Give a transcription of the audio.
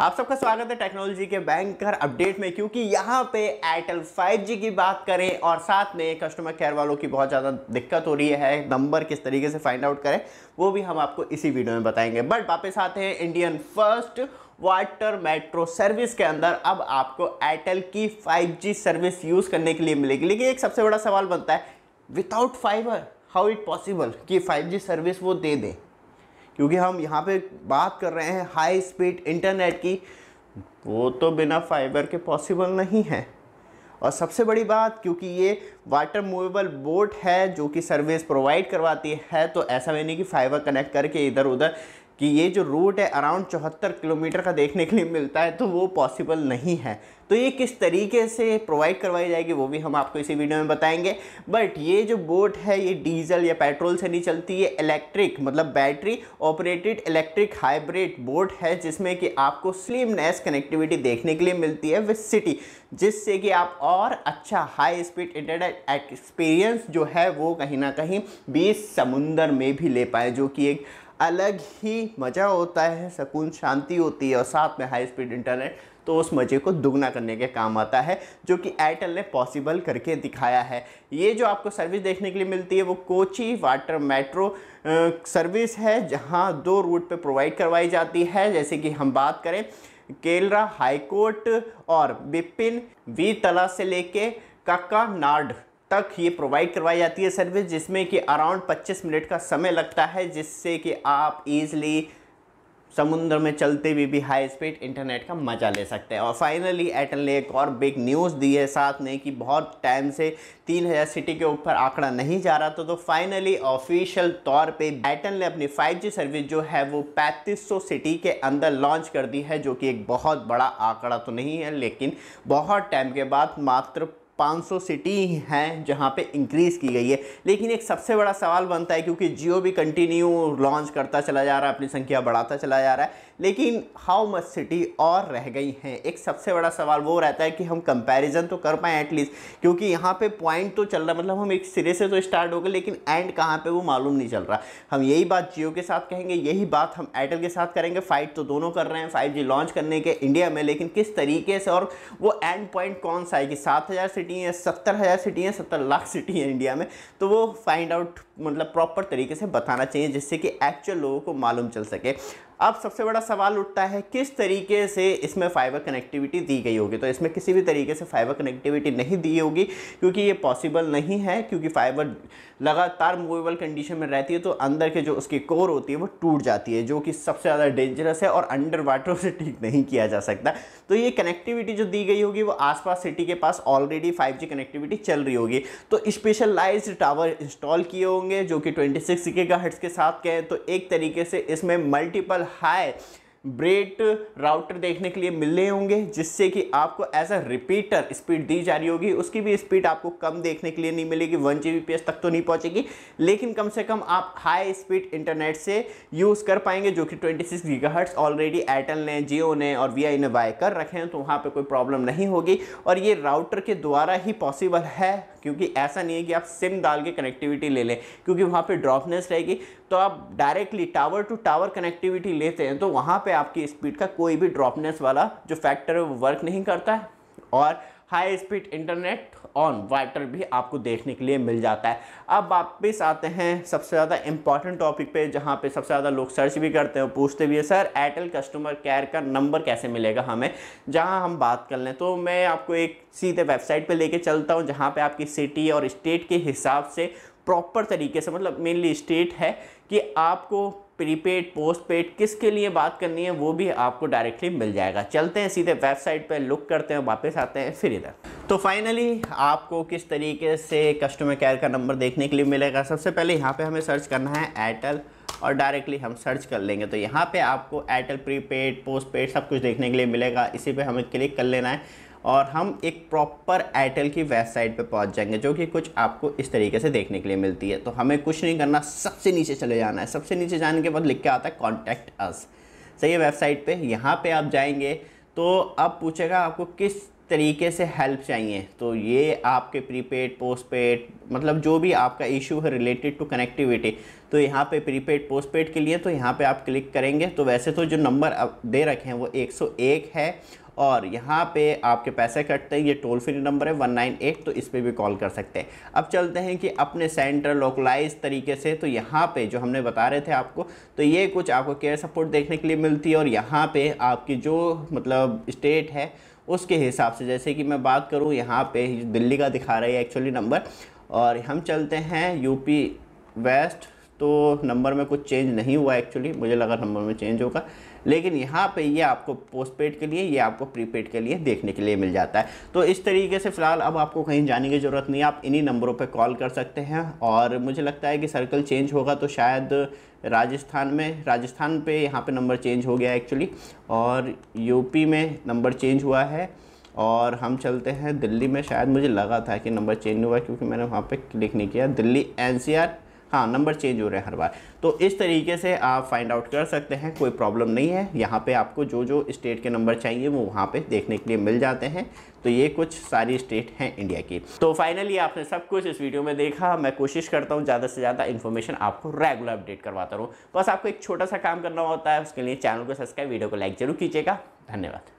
आप सबका स्वागत है टेक्नोलॉजी के बैंकर अपडेट में क्योंकि यहाँ पे एयरटेल 5G की बात करें और साथ में कस्टमर केयर वालों की बहुत ज़्यादा दिक्कत हो रही है नंबर किस तरीके से फाइंड आउट करें वो भी हम आपको इसी वीडियो में बताएंगे बट वापस आते हैं Indian first water metro service के अंदर अब आपको एयरटेल की फाइव सर्विस यूज़ करने के लिए मिलेगी लेकिन एक सबसे बड़ा सवाल बनता है without fibre how it possible कि फाइव सर्विस वो दे दें क्योंकि हम यहाँ पे बात कर रहे हैं हाई स्पीड इंटरनेट की वो तो बिना फाइबर के पॉसिबल नहीं है और सबसे बड़ी बात क्योंकि ये वाटर मूवेबल बोट है जो कि सर्विस प्रोवाइड करवाती है तो ऐसा भी नहीं कि फाइबर कनेक्ट करके इधर उधर कि ये जो रूट है अराउंड चौहत्तर किलोमीटर का देखने के लिए मिलता है तो वो पॉसिबल नहीं है तो ये किस तरीके से प्रोवाइड करवाई जाएगी वो भी हम आपको इसी वीडियो में बताएंगे बट ये जो बोट है ये डीजल या पेट्रोल से नहीं चलती ये इलेक्ट्रिक मतलब battery operated electric hybrid boat है जिसमें कि आपको स्लिमनेस कनेक्टिविटी देखने के लिए मिलती है विथ सिटी जिससे कि आप और अच्छा हाई स्पीड इंटरनेट एक्सपीरियंस जो है वो कहीं ना कहीं बीच समुंदर में भी ले पाए जो कि एक अलग ही मज़ा होता है सुकून शांति होती है और साथ में हाई स्पीड इंटरनेट तो उस मज़े को दुगना करने के काम आता है जो कि एयरटेल ने पॉसिबल करके दिखाया है ये जो आपको सर्विस देखने के लिए मिलती है वो कोची वाटर मेट्रो सर्विस है जहाँ दो रूट पे प्रोवाइड करवाई जाती है जैसे कि हम बात करें केलरा हाईकोर्ट और बिपिन वी तला से लेके काका नाड तक ये प्रोवाइड करवाई जाती है सर्विस जिसमें कि अराउंड 25 मिनट का समय लगता है जिससे कि आप ईज़िली समुद्र में चलते हुए भी, भी हाई स्पीड इंटरनेट का मज़ा ले सकते हैं और फाइनली एटल ने एक और बिग न्यूज़ दी है साथ में कि बहुत टाइम से 3000 सिटी के ऊपर आंकड़ा नहीं जा रहा था तो फाइनली ऑफिशियल तौर पे एटल ने अपनी 5G सर्विस जो है वो 3500 सिटी के अंदर लॉन्च कर दी है जो कि एक बहुत बड़ा आंकड़ा तो नहीं है लेकिन बहुत टाइम के बाद मात्र 500 सिटी हैं जहाँ पे इंक्रीज़ की गई है लेकिन एक सबसे बड़ा सवाल बनता है क्योंकि जियो भी कंटिन्यू लॉन्च करता चला जा रहा है अपनी संख्या बढ़ाता चला जा रहा है लेकिन हाउ मच सिटी और रह गई हैं एक सबसे बड़ा सवाल वो रहता है कि हम कंपैरिजन तो कर पाएँ एटलीस्ट क्योंकि यहाँ पे पॉइंट तो चल रहा मतलब हम एक सिरे से तो स्टार्ट हो गए लेकिन एंड कहाँ पे वो मालूम नहीं चल रहा हम यही बात जियो के साथ कहेंगे यही बात हम एयरटेल के साथ करेंगे फाइट तो दोनों कर रहे हैं फाइव लॉन्च करने के इंडिया में लेकिन किस तरीके से और वो एंड पॉइंट कौन सा है कि सात सिटी सिटी हैं सत्तर हज़ार सिटी हैं सत्तर लाख सिटी हैं इंडिया में तो वो फाइंड आउट मतलब प्रॉपर तरीके से बताना चाहिए जिससे कि एक्चुअल लोगों को मालूम चल सके अब सबसे बड़ा सवाल उठता है किस तरीके से इसमें फाइबर कनेक्टिविटी दी गई होगी तो इसमें किसी भी तरीके से फाइबर कनेक्टिविटी नहीं दी होगी क्योंकि ये पॉसिबल नहीं है क्योंकि फाइबर लगातार मूवेबल कंडीशन में रहती है तो अंदर के जो उसकी कोर होती है वो टूट जाती है जो कि सबसे ज़्यादा डेंजरस है और अंडर वाटर से ठीक नहीं किया जा सकता तो ये कनेक्टिविटी जो दी गई होगी वो आसपास सिटी के पास ऑलरेडी फाइव कनेक्टिविटी चल रही होगी तो स्पेशलाइज टावर इंस्टॉल किए होंगे जो कि ट्वेंटी सिक्स के साथ के हैं तो एक तरीके से इसमें मल्टीपल high ब्रेट राउटर देखने के लिए मिलने होंगे जिससे कि आपको एज अ रिपीटर स्पीड दी जा रही होगी उसकी भी स्पीड आपको कम देखने के लिए नहीं मिलेगी वन जी तक तो नहीं पहुँचेगी लेकिन कम से कम आप हाई स्पीड इंटरनेट से यूज़ कर पाएंगे जो कि ट्वेंटी सिक्स ऑलरेडी एयरटेल ने जियो ने और वी ने बाय कर रखे हैं तो वहाँ पर कोई प्रॉब्लम नहीं होगी और ये राउटर के द्वारा ही पॉसिबल है क्योंकि ऐसा नहीं है कि आप सिम डाल के कनेक्टिविटी ले लें क्योंकि वहाँ पर ड्रॉपनेस रहेगी तो आप directly tower to tower connectivity लेते हैं तो वहाँ पे आपकी स्पीड का कोई भी ड्रॉपनेस वाला जो फैक्टर है वो वर्क नहीं करता है और high speed internet on water भी आपको देखने के लिए मिल जाता है अब वापस आते हैं सबसे ज़्यादा इंपॉर्टेंट टॉपिक पे जहाँ पे सबसे ज़्यादा लोग सर्च भी करते हैं पूछते भी है सर एयरटेल कस्टमर केयर का नंबर कैसे मिलेगा हमें जहाँ हम बात कर लें तो मैं आपको एक सीधे वेबसाइट पे लेके चलता हूँ जहाँ पे आपकी सिटी और स्टेट के हिसाब से प्रॉपर तरीके से मतलब मेनली स्टेट है कि आपको प्रीपेड पोस्टपेड किसके लिए बात करनी है वो भी आपको डायरेक्टली मिल जाएगा चलते हैं सीधे वेबसाइट पे लुक करते हैं वापस आते हैं फिर इधर तो फाइनली आपको किस तरीके से कस्टमर केयर का नंबर देखने के लिए मिलेगा सबसे पहले यहाँ पे हमें सर्च करना है एयरटेल और डायरेक्टली हम सर्च कर लेंगे तो यहाँ पे आपको एयरटेल प्रीपेड पेड सब कुछ देखने के लिए मिलेगा इसी पे हमें क्लिक कर लेना है और हम एक प्रॉपर एयरटेल की वेबसाइट पे पहुंच जाएंगे जो कि कुछ आपको इस तरीके से देखने के लिए मिलती है तो हमें कुछ नहीं करना सबसे नीचे चले जाना है सबसे नीचे जाने के बाद लिख के आता है कॉन्टैक्ट अस सही है वेबसाइट पे यहाँ पे आप जाएंगे तो अब पूछेगा आपको किस तरीके से हेल्प चाहिए तो ये आपके प्रीपेड पोस्ट मतलब जो भी आपका इशू है रिलेटेड टू कनेक्टिविटी तो यहाँ पे प्रीपेड पोस्ट के लिए तो यहाँ पे आप क्लिक करेंगे तो वैसे तो जो नंबर दे रखे हैं वो 101 है और यहाँ पे आपके पैसे कटते हैं ये टोल फ्री नंबर है वन नाइन एट तो इस पर भी कॉल कर सकते हैं अब चलते हैं कि अपने सेंटर लोकलाइज तरीके से तो यहाँ पे जो हमने बता रहे थे आपको तो ये कुछ आपको केयर सपोर्ट देखने के लिए मिलती है और यहाँ पे आपकी जो मतलब स्टेट है उसके हिसाब से जैसे कि मैं बात करूँ यहाँ पर दिल्ली का दिखा रहा है एक्चुअली नंबर और हम चलते हैं यूपी वेस्ट तो नंबर में कुछ चेंज नहीं हुआ एक्चुअली मुझे लगा नंबर में चेंज होगा लेकिन यहाँ पे ये आपको पेड के लिए ये आपको प्रीपेड के लिए देखने के लिए मिल जाता है तो इस तरीके से फ़िलहाल अब आपको कहीं जाने की ज़रूरत नहीं है आप इन्हीं नंबरों पे कॉल कर सकते हैं और मुझे लगता है कि सर्कल चेंज होगा तो शायद राजस्थान में राजस्थान पर यहाँ पर नंबर चेंज हो गया एक्चुअली और यूपी में नंबर चेंज हुआ है और हम चलते हैं दिल्ली में शायद मुझे लगा था कि नंबर चेंज हुआ क्योंकि मैंने वहाँ पर क्लिक नहीं किया दिल्ली एन हाँ नंबर चेंज हो रहे हैं हर बार तो इस तरीके से आप फाइंड आउट कर सकते हैं कोई प्रॉब्लम नहीं है यहाँ पे आपको जो जो स्टेट के नंबर चाहिए वो वहाँ पे देखने के लिए मिल जाते हैं तो ये कुछ सारी स्टेट हैं इंडिया की तो फाइनली आपने सब कुछ इस वीडियो में देखा मैं कोशिश करता हूँ ज़्यादा से ज़्यादा इन्फॉर्मेशन आपको रेगुलर अपडेट करवाता रहूँ बस आपको एक छोटा सा काम करना होता है उसके लिए चैनल को सब्सक्राइब वीडियो को लाइक जरूर कीजिएगा धन्यवाद